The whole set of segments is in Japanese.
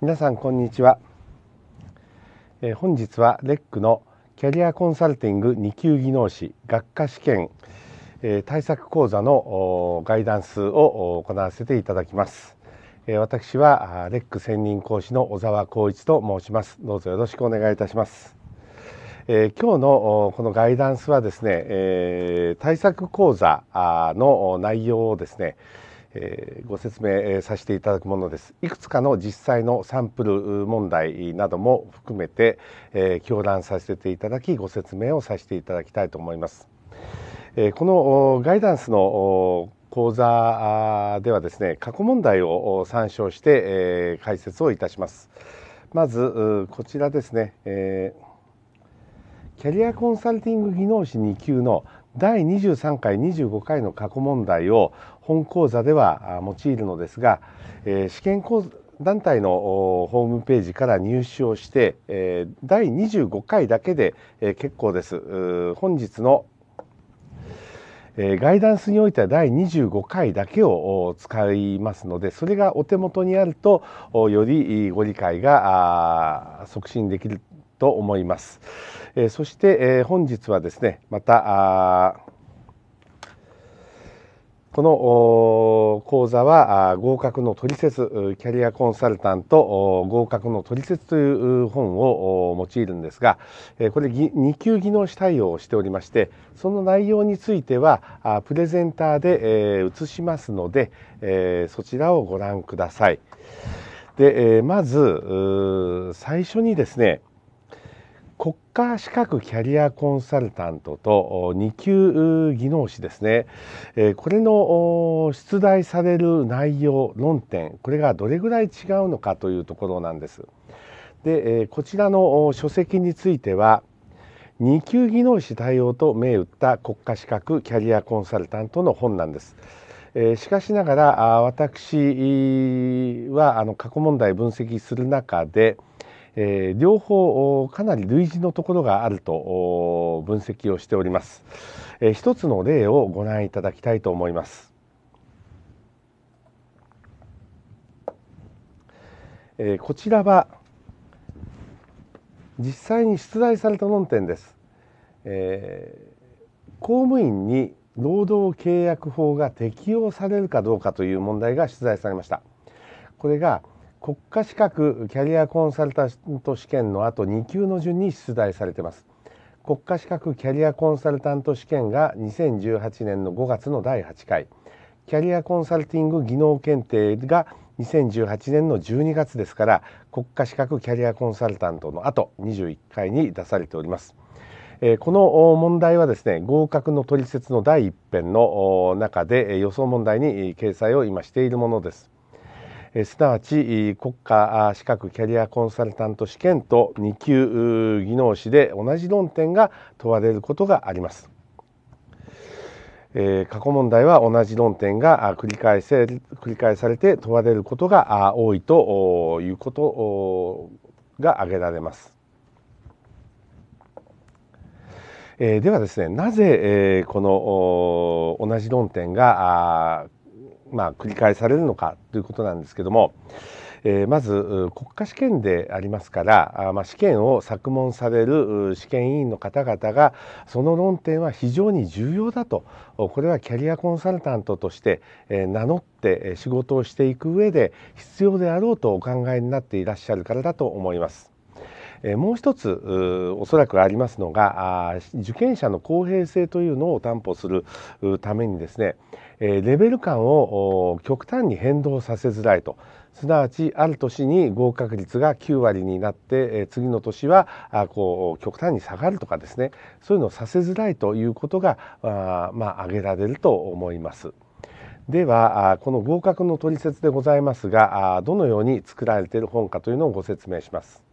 皆さんこんにちは、えー、本日はレックのキャリアコンサルティング2級技能士学科試験、えー、対策講座のガイダンスを行わせていただきます、えー、私はレック専任講師の小沢光一と申しますどうぞよろしくお願いいたしますえ今日のこのガイダンスはですね、え対策講座の内容をですね、えご説明させていただくものですいくつかの実際のサンプル問題なども含めて、えー、団させていただきご説明をさせていただきたいと思います、えこのガイダンスの講座ではですね過去問題を参照して、え解説をいたしますまずこちらですね、えーキャリアコンサルティング技能士2級の第23回25回の過去問題を本講座では用いるのですが、え試験講座団体のホームページから入手をして、え第25回だけで、え結構です。本日の、えガイダンスにおいては第25回だけを使いますので、それがお手元にあるとよりご理解が促進できると思います。えそして、え本日はですねまたこの講座は合格の取説キャリアコンサルタント合格の取説という本を用いるんですがこれ2級技能士対応をしておりましてその内容についてはプレゼンターで写しますのでそちらをご覧ください。でまず最初にですね国家資格キャリアコンサルタントと2級技能士ですね、これの出題される内容、論点、これがどれぐらい違うのかというところなんです。で、こちらの書籍については、2級技能士対応と銘打った国家資格キャリアコンサルタントの本なんです。しかしながら私はあの過去問題分析する中でえー、両方かなり類似のところがあると分析をしております、えー、一つの例をご覧いただきたいと思います、えー、こちらは実際に出題された論点です、えー、公務員に労働契約法が適用されるかどうかという問題が出題されましたこれが国家資格キャリアコンサルタント試験の後2級の順に出題されています国家資格キャリアコンサルタント試験が2018年の5月の第8回キャリアコンサルティング技能検定が2018年の12月ですから国家資格キャリアコンサルタントの後21回に出されておりますえこの問題はですね合格の取説の第1編の中で予想問題に掲載を今しているものです。えすなわち国家資格キャリアコンサルタント試験と2級技能士で同じ論点が問われることがあります。過去問題は同じ論点が繰り返せ繰り返されて問われることが多いということが挙げられます。えではですねなぜ、えこの同じ論点がまあ、繰り返されるのかということなんですけども、えー、まず国家試験でありますからあ、まあ、試験を作問される試験委員の方々がその論点は非常に重要だとこれはキャリアコンサルタントとして、えー、名乗って仕事をしていく上で必要であろうとお考えになっていらっしゃるからだと思います。もう一つおそらくありますのが受験者の公平性というのを担保するためにですねえレベル感を極端に変動させづらいと。すなわちある年に合格率が9割になって次の年はこう極端に下がるとかですねそういうのをさせづらいということがあまあ挙げられると思います。ではこの合格の取説でございますがどのように作られている本かというのをご説明します。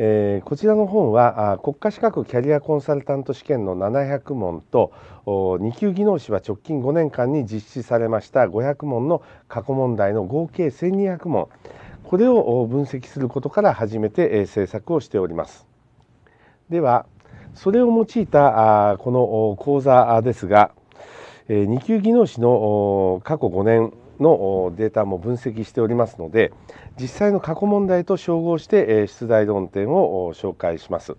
えー、こちらの本は国家資格キャリアコンサルタント試験の700問と2級技能士は直近5年間に実施されました500問の過去問題の合計1200問これを分析することから始めて制作をしております。ではそれを用いたこの講座ですが2級技能士の過去5年のデータも分析しておりますので実際の過去問題と照合して出題論点を紹介します。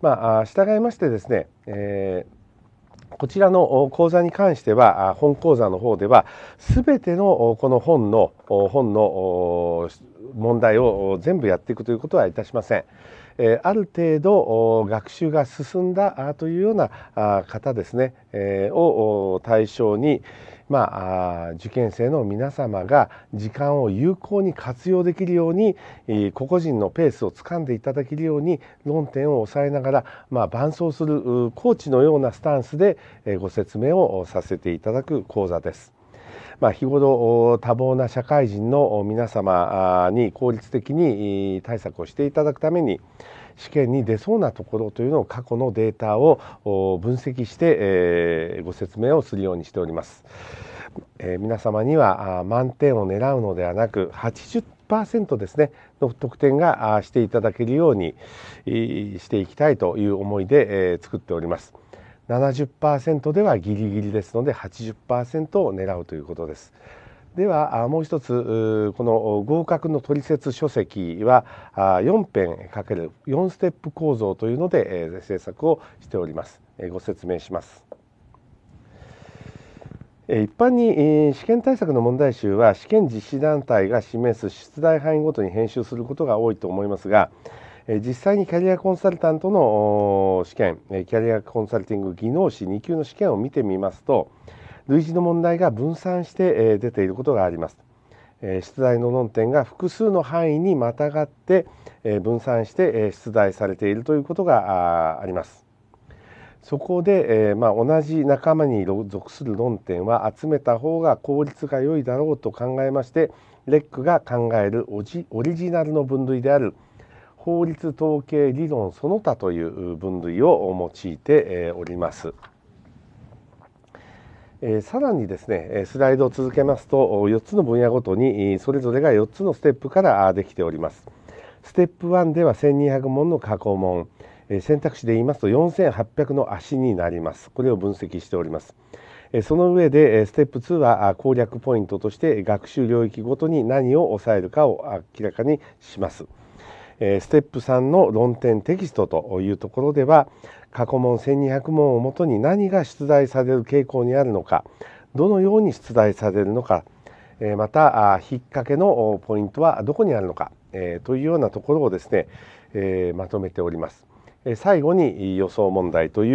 まあ、従いましてですね、えー、こちらの講座に関しては本講座の方では全てのこの本の本の問題を全部やっていくということはいたしません。えある程度学習が進んだというような方ですね、えを対象に、まあ、受験生の皆様が時間を有効に活用できるように、え個々人のペースをつかんでいただけるように論点を抑えながら、まあ、伴走するコーチのようなスタンスで、えご説明をさせていただく講座です。まあ、日頃多忙な社会人の皆様に効率的に対策をしていただくために試験に出そうなところというのを過去のデータを分析して、えご説明をするようにしております。え皆様には満点を狙うのではなく80%ですねの得点がしていただけるようにしていきたいという思いで、作っております。70%ではギリギリですので80%を狙うということです。ではもう一つこの合格の取説書籍は4編かける4ステップ構造というので制作をしておりますご説明します一般に試験対策の問題集は試験実施団体が示す出題範囲ごとに編集することが多いと思いますが実際にキャリアコンサルタントの試験キャリアコンサルティング技能士2級の試験を見てみますと類似の問題が分散して出ていることがあります。出題の論点が複数の範囲にまたがって分散して出題されているということがあります。そこで、えー、まあ、同じ仲間に属する論点は集めた方が効率が良いだろうと考えましてレックが考えるオリジナルの分類である法律統計理論その他という分類を用いております。えさらにですねスライドを続けますと4つの分野ごとにそれぞれが4つのステップからできておりますステップ1では1200問の過去問選択肢で言いますと4800の足になりますこれを分析しておりますその上でステップ2は攻略ポイントとして学習領域ごとに何を抑えるかを明らかにしますステップ3の論点テキストというところでは過去問1200問をもとに何が出題される傾向にあるのかどのように出題されるのかまた引っ掛けのポイントはどこにあるのかというようなところをですねまとめております。最後に予想問題とい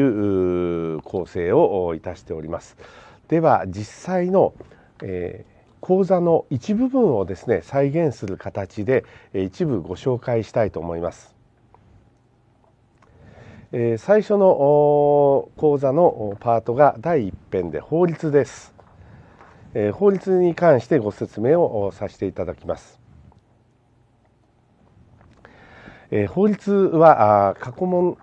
う構成をいたしております。では実際の、え講座の一部分をですね再現する形で一部ご紹介したいと思います。え最初の講座のパートが第1編で法律です、え法律に関してご説明をさせていただきます、え法律は過去問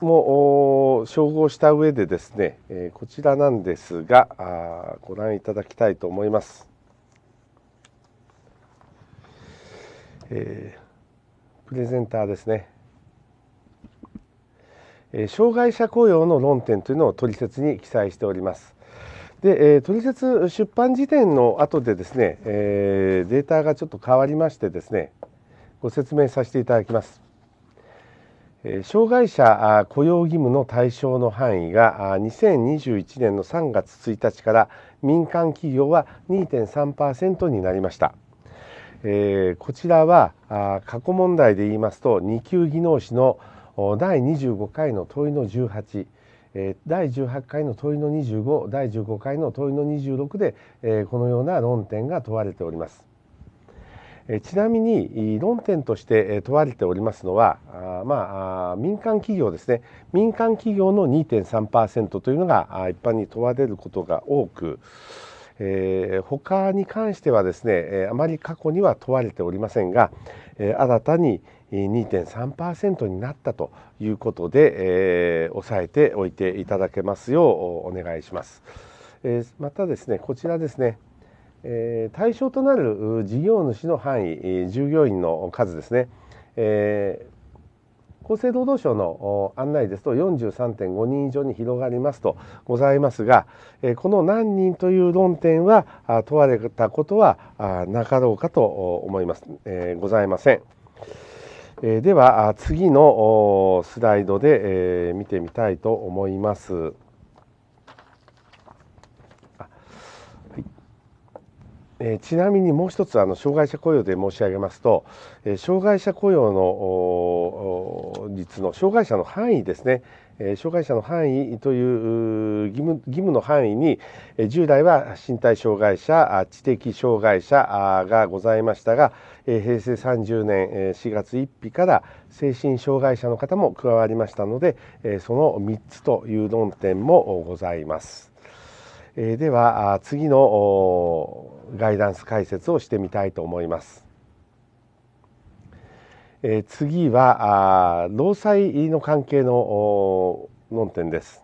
も照合した上でですね、えこちらなんですがご覧いただきたいと思います、えプレゼンターですね障害者雇用の論点というのを取説に記載しております。で、えー、取説出版時点の後でですね、えー、データがちょっと変わりましてですねご説明させていただきます。え障害者雇用義務の対象の範囲が2021年の3月1日から民間企業は2.3%になりました。えー、こちらは過去問題で言いますと2級技能士の第25回の問いの18第18回の問いの25第15回の問いの26でこのような論点が問われております。ちなみに論点として問われておりますのはまあ、民間企業ですね民間企業の2.3%というのが一般に問われることが多くえー、他に関してはですねえあまり過去には問われておりませんがえ新たに2.3%になったということで、えー、抑えておいていただけますようお願いします。えー、またですねこちらですね、えー、対象となる事業主の範囲従業員の数ですね、え厚生労働省の案内ですと43.5人以上に広がりますとございますがこの何人という論点は問われたことはなかろうかと思います、えー、ございません。えでは次のスライドで、え見てみたいと思います。えちなみにもう一つあの障害者雇用で申し上げますと、え障害者雇用の率の障害者の範囲ですね、え障害者の範囲という義務義務の範囲に、え従来は身体障害者知的障害者がございましたが、え平成30年、え4月1日から精神障害者の方も加わりましたので、えその3つという論点もございます。えー、では次のガイダンス解説をしてみたいと思います。えー、次は労災の関係の論点です。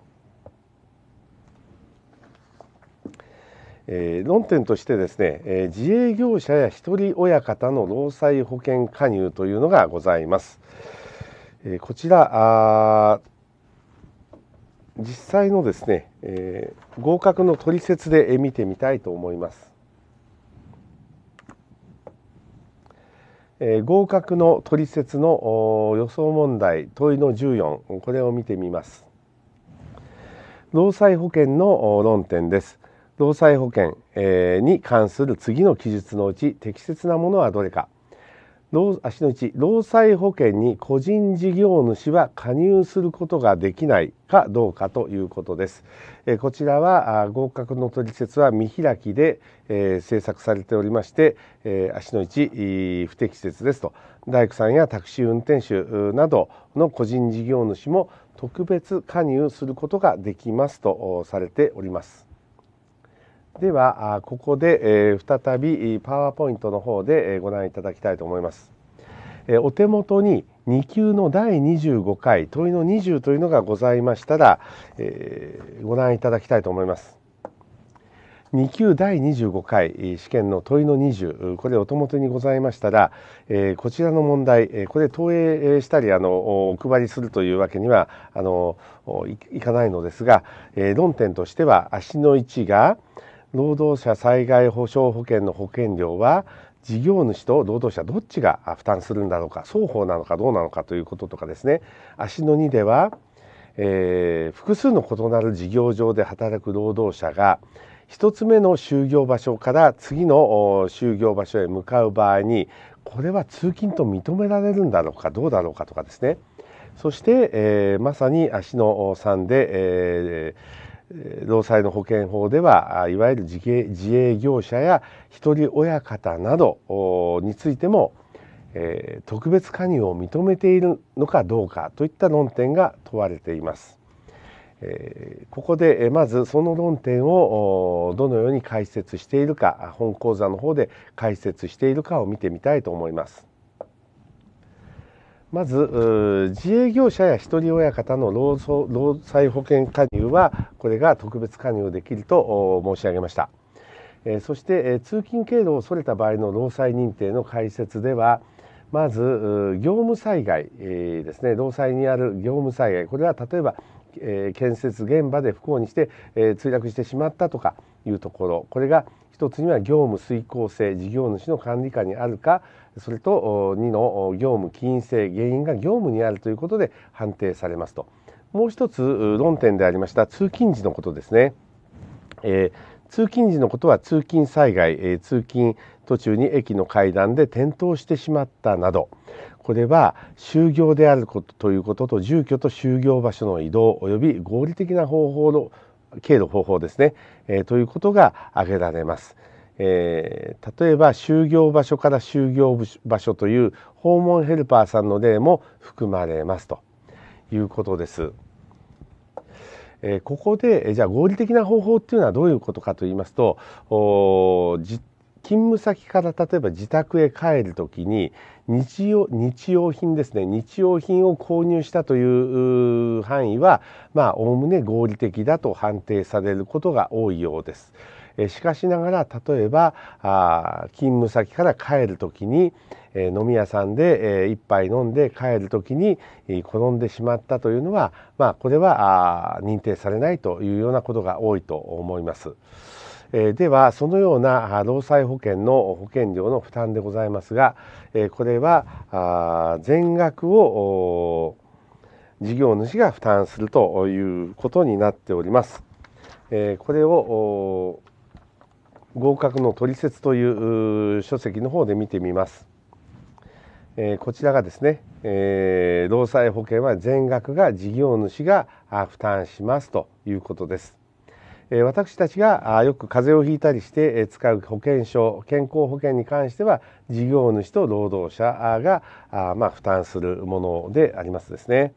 えー、論点としてですね、えー、自営業者や一人親方の労災保険加入というのがございます。えー、こちらあ実際のですね、えー、合格の取説で見てみたいと思います、えー、合格の取説の予想問題問いの14これを見てみます労災保険の論点です労災保険えに関する次の記述のうち適切なものはどれか足の1労災保険に個人事業主は加入することができないかどうかということです。こちらは合格の取説は見開きで、制作されておりまして、足の1不適切ですと大工さんやタクシー運転手などの個人事業主も特別加入することができますとされております。ではここで、え再びパワーポイントの方で、えご覧いただきたいと思います、えお手元に2級の第25回問いの20というのがございましたら、えご覧いただきたいと思います2級第25回試験の問いの20これお手元にございましたら、えこちらの問題これ投影したりあのお配りするというわけにはあのいかないのですが、え論点としては足の位置が「労働者災害保障保険の保険料は事業主と労働者どっちが負担するんだろうか双方なのかどうなのかということとかですね足の2では、えー、複数の異なる事業場で働く労働者が1つ目の就業場所から次の就業場所へ向かう場合にこれは通勤と認められるんだろうかどうだろうかとかですねそして、えー、まさに足の3で、えー労災の保険法ではいわゆる自営業者や一人親方などについても特別加入を認めているのかどうかといった論点が問われています。ここでまずその論点をどのように解説しているか本講座の方で解説しているかを見てみたいと思います。まず自営業者や一人親方の労災保険加入はこれが特別加入できると申し上げました。そして通勤経路をそれた場合の労災認定の解説ではまず業務災害ですね労災にある業務災害これは例えば建設現場で不幸にして墜落してしまったとかいうところこれが1つには業務遂行性事業主の管理下にあるかそれと2の業務起因性原因が業務にあるということで判定されますともう1つ論点でありました通勤時のことですね、えー、通勤時のことは通勤災害、えー、通勤途中に駅の階段で転倒してしまったなどこれは就業であることということと住居と就業場所の移動及び合理的な方法の経度方法ですね、えー、ということが挙げられます。えー、例えば就業場所から就業場所という訪問ヘルパーさんの例も含まれますということです。えー、ここで、えじゃあ合理的な方法っていうのはどういうことかと言いますと実勤務先から例えば自宅へ帰る時に日用日用品ですね日用品を購入したという範囲はまあおおむね合理的だと判定されることが多いようです。しかしながら例えば勤務先から帰る時に飲み屋さんで1杯飲んで帰る時に転んでしまったというのは、まあ、これは認定されないというようなことが多いと思います。えではそのような労災保険の保険料の負担でございますが、えこれは全額を事業主が負担するということになっております。えこれを合格の取説という書籍の方で見てみます。えこちらがですね、え労災保険は全額が事業主が負担しますということです。私たちがよく風邪をひいたりして使う保険証健康保険に関しては事業主と労働者がま負担するものでありますですね。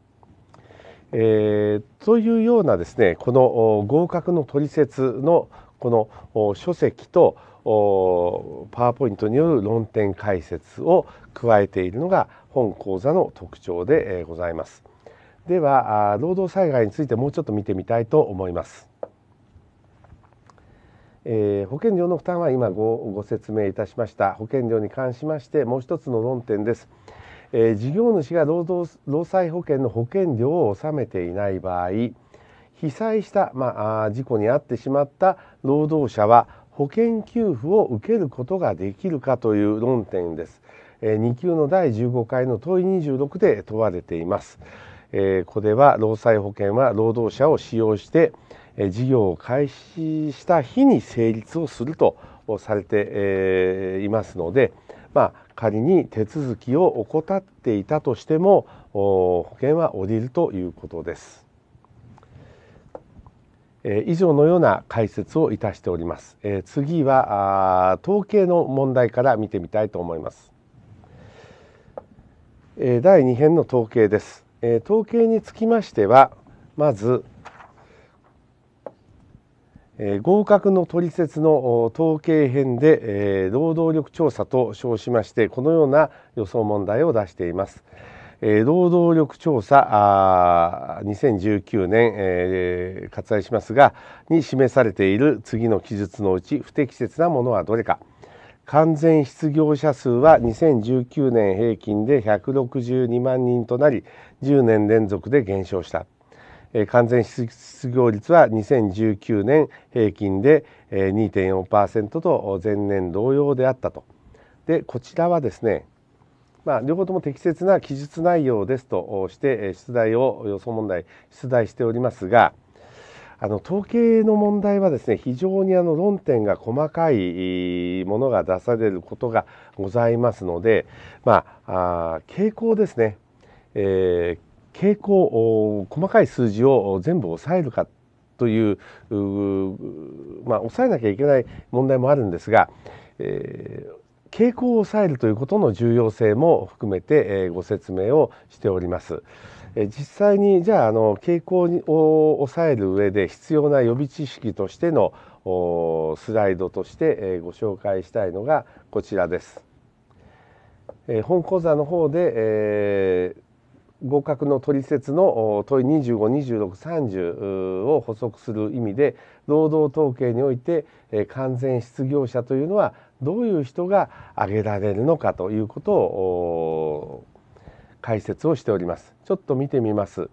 えー、というようなですねこの合格の取説のこの書籍とパワーポイントによる論点解説を加えているのが本講座の特徴でございます。では労働災害についてもうちょっと見てみたいと思います。えー、保険料の負担は今ご説明いたしました保険料に関しましてもう一つの論点です、えー、事業主が労働労災保険の保険料を納めていない場合被災した、まあ、事故に遭ってしまった労働者は保険給付を受けることができるかという論点です、えー、2級の第15回の問い26で問われています、えー、これは労災保険は労働者を使用して事業を開始した日に成立をするとされていますので、まあ、仮に手続きを怠っていたとしても保険は下りるということです。以上のような解説をいたしております。次は統計の問題から見てみたいと思います。第2編の統計です。統計につきましてはまず合格の取説の統計編で労働力調査と称しましてこのような予想問題を出しています。労働力調査2019年割愛しますがに示されている次の記述のうち不適切なものはどれか完全失業者数は2019年平均で162万人となり10年連続で減少した完全失業率は2019年平均で2.4%と前年同様であったと。でこちらはですね、まあ、両方とも適切な記述内容ですとして出題を予想問題出題しておりますがあの統計の問題はですね非常にあの論点が細かいものが出されることがございますので、まあ、あ傾向ですね、えー傾向細かい数字を全部抑えるかというまあ、抑えなきゃいけない問題もあるんですが、えー、傾向を抑えるということの重要性も含めて、えー、ご説明をしております。え実際にじゃああの傾向を抑える上で必要な予備知識としてのスライドとして、えご紹介したいのがこちらです。え本講座の方で、えー合格の取説の問い252630を補足する意味で労働統計において完全失業者というのはどういう人が挙げられるのかということを解説をしております。ちょっと見てみます。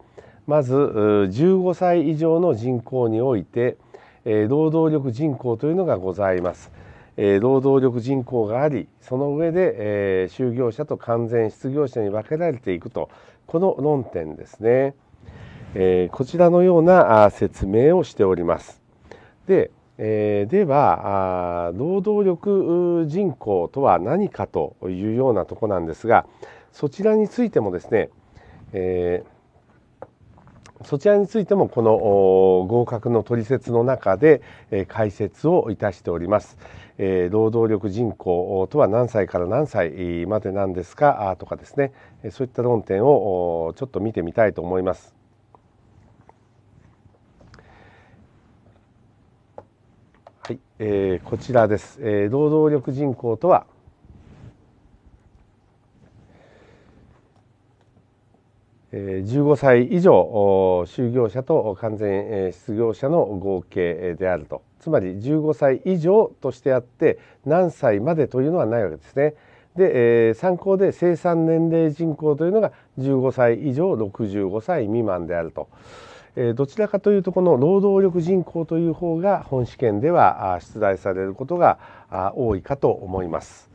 まず15歳以上の人口において労働力人口というのがございます。労働力人口がありその上で就業者と完全失業者に分けられていくとこの論点ですね、えー、こちらのような説明をしております。で、えー、では労働力人口とは何かというようなとこなんですがそちらについてもですね、えー、そちらについてもこの合格の取説の中で、え解説をいたしております、えー、労働力人口とは何歳から何歳までなんですかとかですね、そういった論点をちょっと見てみたいと思います。はい、えー、こちらです、えー、労働力人口とは15歳以上就業者と完全失業者の合計であるとつまり15歳以上としてあって何歳までというのはないわけですね。で、えー、参考で生産年齢人口というのが15歳以上65歳未満であると。えー、どちらかというとこの労働力人口という方が本試験では出題されることが多いかと思います。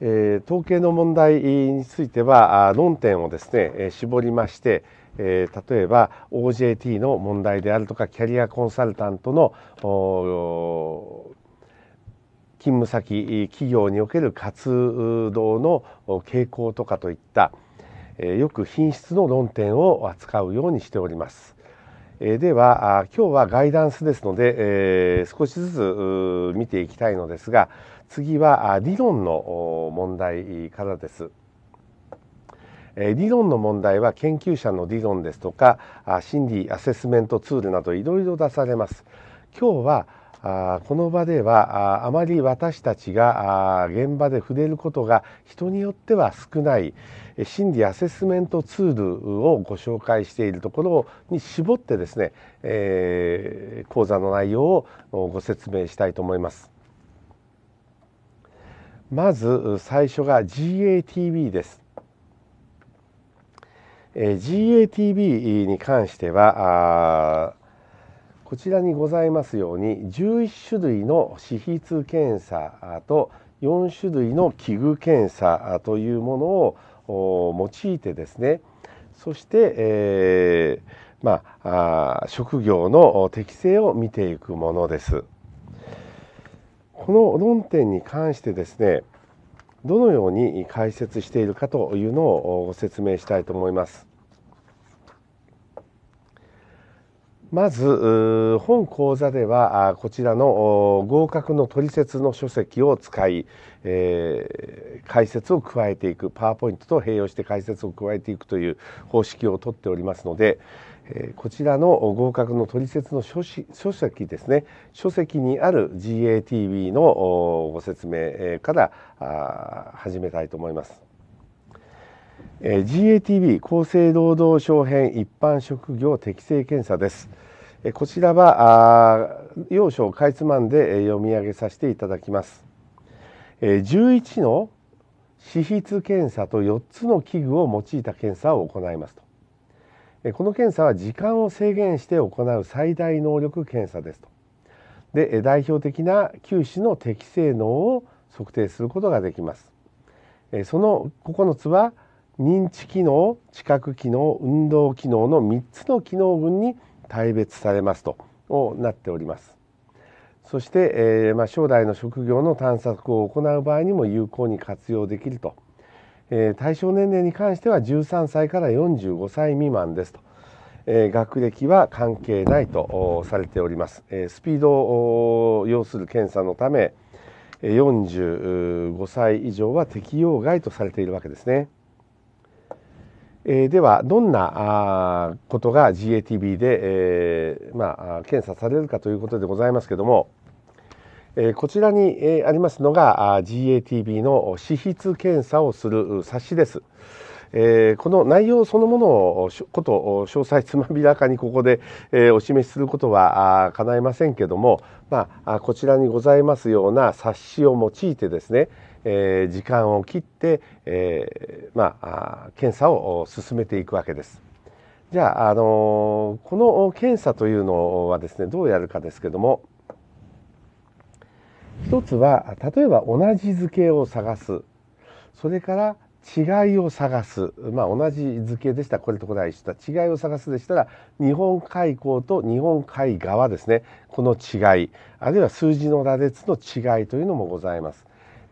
えー、統計の問題については論点をですね絞りまして、えー、例えば OJT の問題であるとかキャリアコンサルタントの勤務先企業における活動の傾向とかといったよく品質の論点を扱うようにしております。では今日はガイダンスですので少しずつ見ていきたいのですが次は理論の問題からです。理論の問題は研究者の理論ですとか心理アセスメントツールなどいろいろ出されます。今日はあこの場ではああまり私たちがあ現場で触れることが人によっては少ない心理アセスメントツールをご紹介しているところに絞ってですね、えー、講座の内容をご説明したいと思います。まず最初が GATB です。GATB に関してはこちらにございますように11種類の脂質検査と4種類の器具検査というものを用いてですねそして、えー、まあ、職業の適性を見ていくものです。この論点に関してですねどのように解説しているかというのをご説明したいと思います。まず本講座ではこちらの合格の取説の書籍を使い、えー、解説を加えていくパワーポイントと併用して解説を加えていくという方式をとっておりますので、えー、こちらの合格の取説の書書籍ですね書籍にある GATB のご説明から始めたいと思います。えー、GATB 厚生労働省編一般職業適正検査です。こちらは要所をかいつまんで読み上げさせていただきます。11の脂質検査と4つの器具を用いた検査を行いますと。この検査は時間を制限して行う最大能力検査ですと。で代表的な球種の適性能を測定することができます。その9つは認知機能知覚機能運動機能の3つの機能群に大別されますとなっております。そして、えー、まあ、将来の職業の探索を行う場合にも有効に活用できると、えー、対象年齢に関しては13歳から45歳未満ですと、えー、学歴は関係ないとされております、えスピードを要する検査のため45歳以上は適用外とされているわけですね。えー、ではどんなことが GATB で、えー、まあ、検査されるかということでございますけども、えー、こちらに、えありますのが GATB の脂質検査をする冊子です。えこの内容そのものをこと詳細つまびらかにここで、えお示しすることは叶いませんけども、まあ、こちらにございますような冊子を用いてですねえ時間を切って、えまあ、検査を進めていくわけです。じゃあ、あのこの検査というのはですねどうやるかですけども一つは例えば同じ図形を探すそれから違いを探す、まあ、同じ図形でしたこれとこれは一緒だ違いを探すでしたら日本海溝と日本海側ですねこの違いあるいは数字の羅列の違いというのもございます。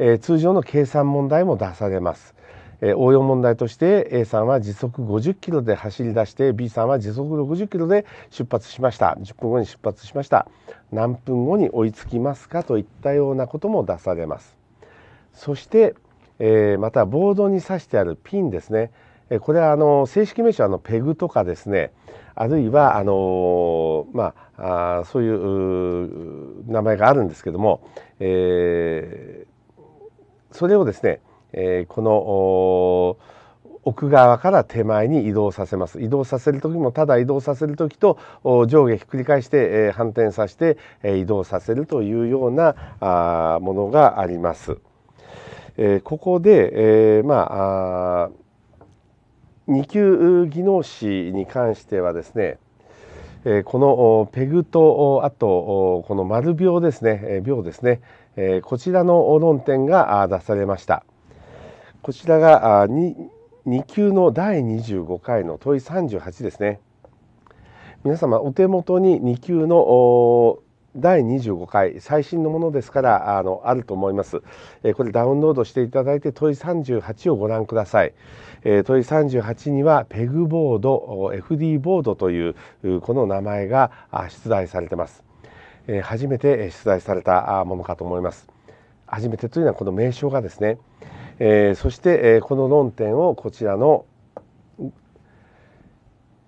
え通常の計算問題も出されます。え応用問題として A さんは時速50キロで走り出して B さんは時速60キロで出発しました10分後に出発しました何分後に追いつきますかといったようなことも出されますそして、えまたボードに刺してあるピンですね、えこれはあの正式名称あのペグとかですねあるいはあのまあそういう名前があるんですけども、えそれをですね、えー、この奥側から手前に移動させます移動させる時もただ移動させる時と上下ひっくり返してえ反転させてえ移動させるというようなあものがあります。えここで、えまあ、2級技能士に関してはですねこのペグとあとこの丸秒ですね秒ですねえこちらの論点が出されました。こちらが 2, 2級の第25回の問い38ですね。皆様お手元に2級の第25回最新のものですからあのあると思います、えー、これダウンロードしていただいて問い38をご覧ください、えー、問い38にはペグボード FD ボードというこの名前が出題されてます初めて出題されたものかと思います。初めてというのはこの名称がですね、えー、そして、えー、この論点をこちらの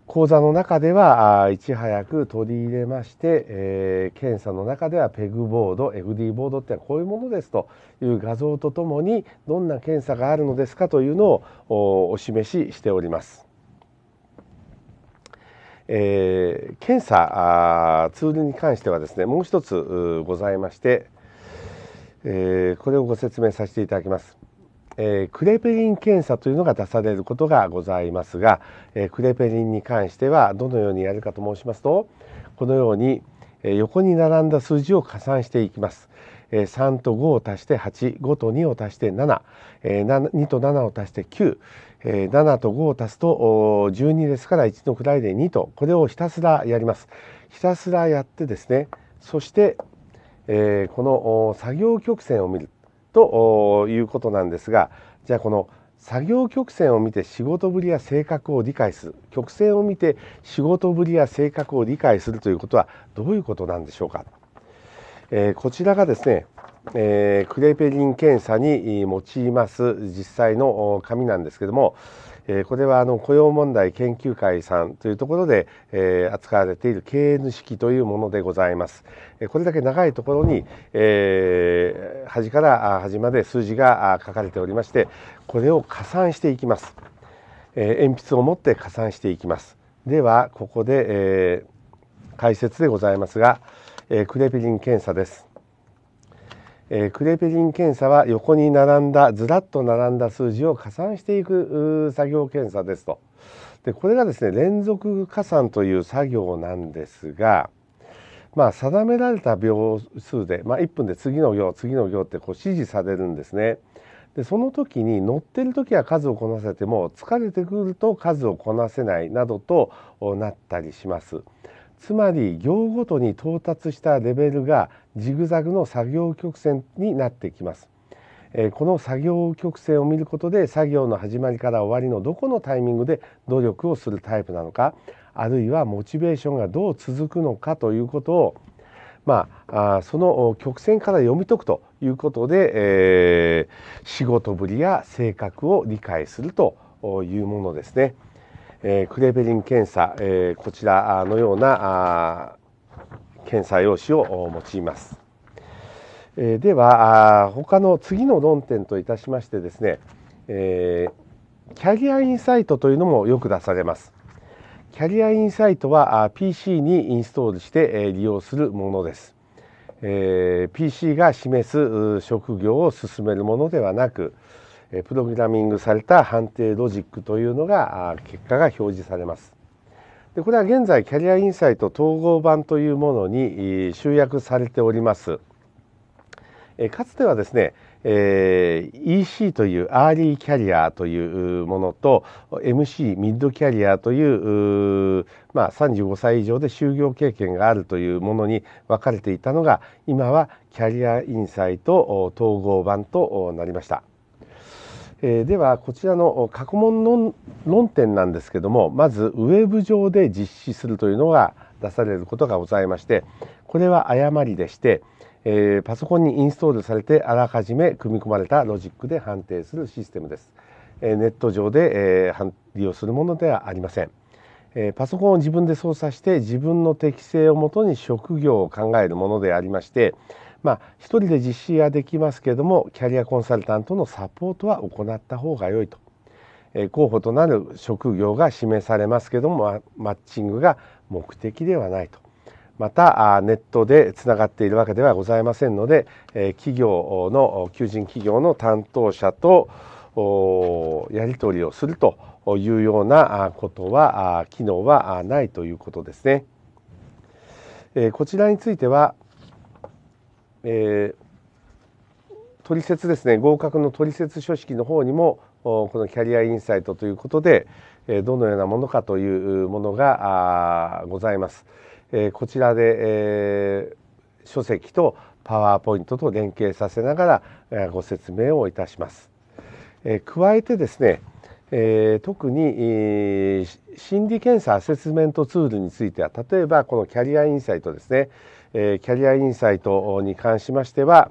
講座の中ではいち早く取り入れまして、えー、検査の中ではペグボード FD ボードってのはこういうものですという画像とともにどんな検査があるのですかというのをお示ししております。えー、検査ツールに関してはですねもう一つうございまして、えー、これをご説明させていただきます。えー、クレペリン検査というのが出されることがございますが、えー、クレペリンに関してはどのようにやるかと申しますとこのように、えー、横に並んだ数字を加算していきます。えー、3と5を足して85と2を足して72、えー、と7を足して9、え7と5を足すと12ですから1の位で2とこれをひたすらやりますひたすらやってですねそして、えこの作業曲線を見るということなんですがじゃあこの作業曲線を見て仕事ぶりや性格を理解する曲線を見て仕事ぶりや性格を理解するということはどういうことなんでしょうかえこちらがですね、えクレペリン検査に用います実際の紙なんですけども、えこれはあの雇用問題研究会さんというところで、え扱われている経営主式というものでございます。これだけ長いところに、え端から端まで数字が書かれておりましてこれを加算していきます。え鉛筆を持って加算していきます。ではここで、え解説でございますが。えクレビリン検査です、えクレビリン検査は横に並んだずらっと並んだ数字を加算していく作業検査ですとでこれがですね連続加算という作業なんですがまあ、定められた秒数で、まあ、1分で次の行次の行ってこう指示されるんですね。でその時に乗ってる時は数をこなせても疲れてくると数をこなせないなどとなったりします。つまり行ごとに到達したレベルがジグザグの作業曲線になってきます。この作業曲線を見ることで作業の始まりから終わりのどこのタイミングで努力をするタイプなのかあるいはモチベーションがどう続くのかということをまあ、その曲線から読み解くということで、えー、仕事ぶりや性格を理解するというものですね。えクレベリン検査、えこちらのようなあ検査用紙を用います。えでは他の次の論点といたしましてですね、えキャリアインサイトというのもよく出されます。キャリアインサイトは PC にインストールして利用するものです。え PC が示す職業を進めるものではなくプログラミングされた判定ロジックというのが結果が表示されます。でこれは現在キャリアインサイト統合版というものに集約されております。かつてはですね、えー、EC というアーリーキャリアというものと MC ミッドキャリアというまあ、35歳以上で就業経験があるというものに分かれていたのが今はキャリアインサイト統合版となりました。えー、ではこちらの過去問の論点なんですけどもまずウェブ上で実施するというのが出されることがございましてこれは誤りでして、えー、パソコンにインストールされてあらかじめ組み込まれたロジックで判定するシステムです。えー、ネット上で、えー、利用するものではありません。えパソコンを自分で操作して自分の適性をもとに職業を考えるものでありまして、まあ、1人で実施はできますけどもキャリアコンサルタントのサポートは行った方が良いと、え候補となる職業が示されますけどもマッチングが目的ではないとまたネットでつながっているわけではございませんので、え企業の求人企業の担当者とやり取りをするというようなことは機能はないということですね。こちらについてはえー、取説ですね合格の取説書式の方にもこのキャリアインサイトということで、えどのようなものかというものがございます。えこちらで、えー、書籍とパワーポイントと連携させながら、ご説明をいたします。え加えてですね、え特に、え心理検査アセスメントツールについては例えばこのキャリアインサイトですねえキャリアインサイトに関しましては、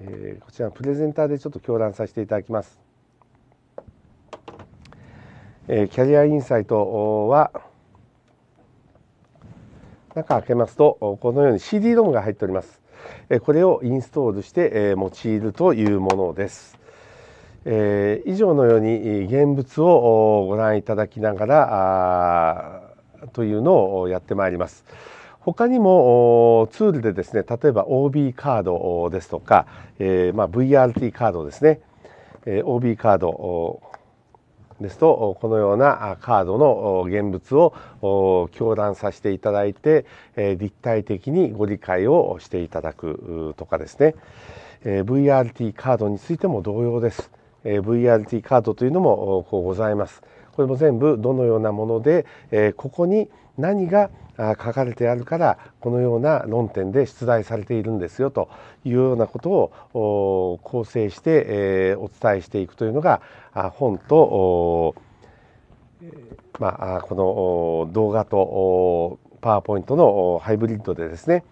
えこちらのプレゼンターでちょっと共談させていただきます。えキャリアインサイトは中開けますとこのように CD ロムが入っております。これをインストールして用いるというものです。え以上のように現物をご覧いただきながらというのをやってまいります。他にもツールでですね例えば OB カードですとか、えー、まあ、VRT カードですね、え OB カードですとこのようなカードの現物を教覧させていただいて立体的にご理解をしていただくとかですね VRT カードについても同様です VRT カードというのもございますこれも全部どのようなものでここに何が書かれてあるからこのような論点で出題されているんですよというようなことを構成してお伝えしていくというのが本とまあ、この動画とパワーポイントのハイブリッドでですね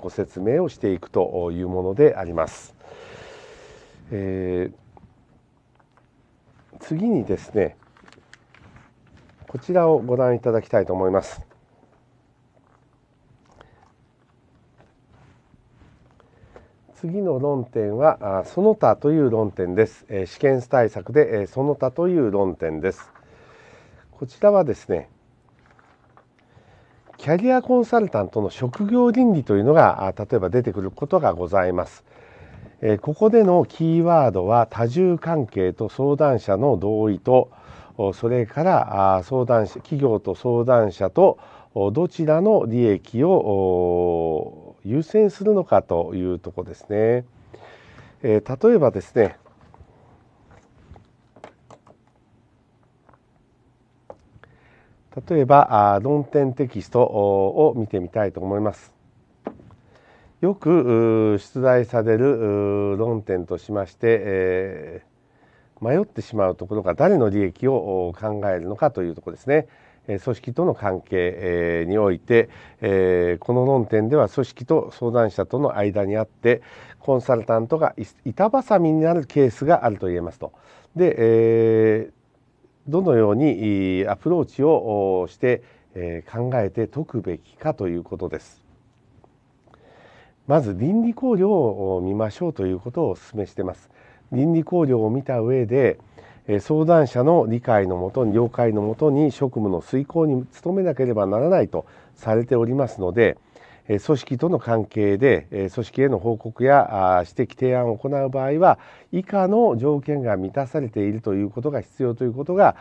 ご説明をしていくというものであります。え次にですねこちらをご覧いただきたいと思います。次の論点はその他という論点です。試験対策でその他という論点です。こちらはですね、キャリアコンサルタントの職業倫理というのが例えば出てくることがございます。ここでのキーワードは多重関係と相談者の同意とそれから相談者企業と相談者とどちらの利益を優先するのかというとこですね。えー、例えばですね例えば論点テキストを見てみたいと思います。よく出題される論点としまして、えー迷ってしまうところが誰の利益を考えるのかというところですね。組織との関係においてこの論点では組織と相談者との間にあってコンサルタントが板挟みになるケースがあると言えますと。でどのようにアプローチをして考えて解くべきかということです。まず倫理考慮を見ましょうということをお勧めしてます。倫理考慮を見た上で相談者の理解のもとに了解のもとに職務の遂行に努めなければならないとされておりますので組織との関係で組織への報告や指摘提案を行う場合は以下の条件が満たされているということが必要ということが、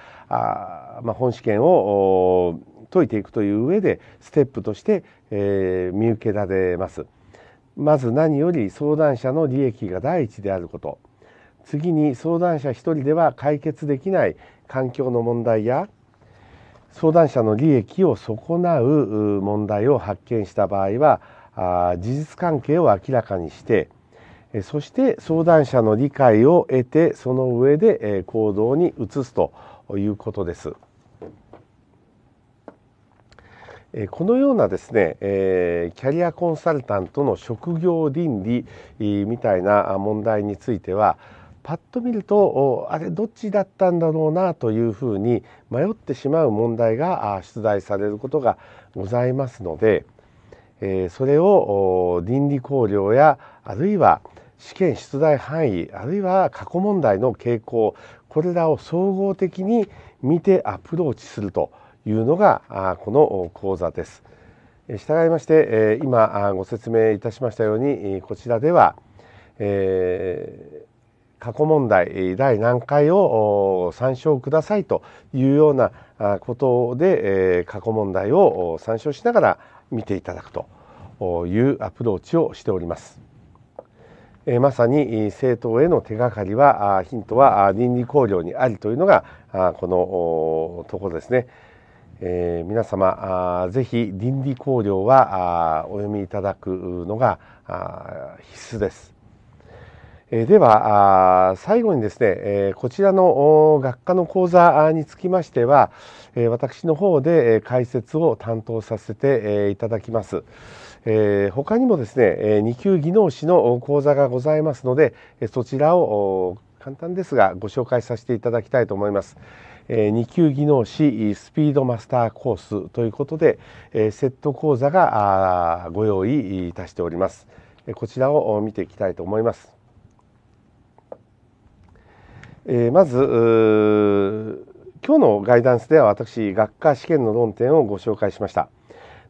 まあ、本試験を解いていくという上でステップとして、え見受けられます。まず何より相談者の利益が第一であること次に相談者一人では解決できない環境の問題や相談者の利益を損なう問題を発見した場合は事実関係を明らかにしてそして相談者の理解を得てその上で行動に移すということです。このようなですね、えキャリアコンサルタントの職業倫理みたいな問題についてはパッと見るとあれどっちだったんだろうなというふうに迷ってしまう問題が出題されることがございますので、えそれを倫理考慮やあるいは試験出題範囲あるいは過去問題の傾向これらを総合的に見てアプローチするというのがこの講座です。従いまして今ご説明いたしましたようにこちらでは、え過去問題第何回を参照くださいというようなことで過去問題を参照しながら見ていただくというアプローチをしております。まさに政党への手がかりはヒントは倫理考慮にありというのがこのところですね。え皆様ぜひ倫理考慮はお読みいただくのが必須です。えでは最後にですね、えこちらの学科の講座につきましては、え私の方で解説を担当させてえいただきます。え他にもですねえ2級技能士の講座がございますのでえそちらを簡単ですがご紹介させていただきたいと思います。え2級技能士スピードマスターコースということでえセット講座がご用意いたしております。こちらを見ていきたいと思います。えー、まず今日のガイダンスでは私学科試験の論点をご紹介しました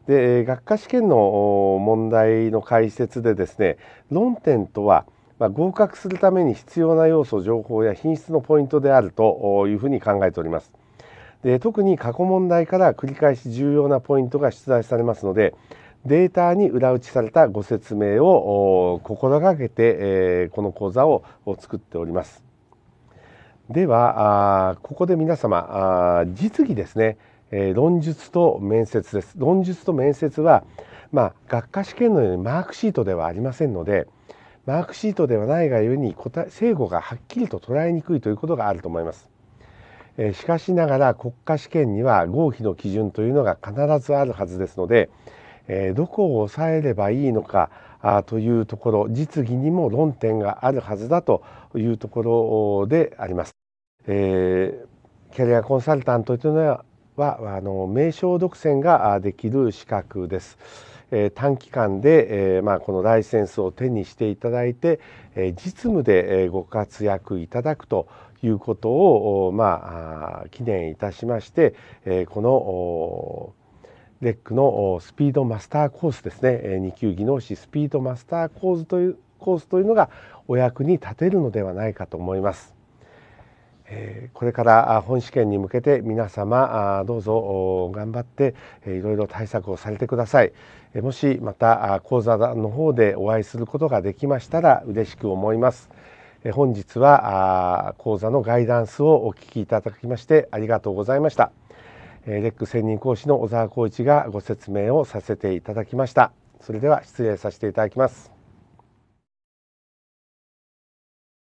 で学科試験の問題の解説でですね論点とはまあ、合格するために必要な要素情報や品質のポイントであるというふうに考えておりますで特に過去問題から繰り返し重要なポイントが出題されますのでデータに裏打ちされたご説明を心がけて、えこの講座を作っております。ではここで皆様実技ですね、えー、論述と面接です論述と面接は、まあ、学科試験のようにマークシートではありませんのでマークシートではないがゆえに答え正誤がはっきりと捉えにくいということがあると思います。えー、しかしながら国家試験には合否の基準というのが必ずあるはずですので、えー、どこを抑えればいいのかあというところ実技にも論点があるはずだというところであります。えー、キャリアコンサルタントというのははあの名称独占ができる資格です。えー、短期間で、えーまあ、このライセンスを手にしていただいて、えー、実務で、えー、ご活躍いただくということを、まあ、あ記念いたしまして、えー、このレックのスピードマスターコースですね、えー、2級技能士スピードマスターコースというコースというのがお役に立てるのではないかと思います。これから本試験に向けて皆様どうぞ頑張っていろいろ対策をされてくださいもしまた講座の方でお会いすることができましたら嬉しく思います本日は講座のガイダンスをお聞きいただきましてありがとうございましたレック専任講師の小沢光一がご説明をさせていただきましたそれでは失礼させていただきます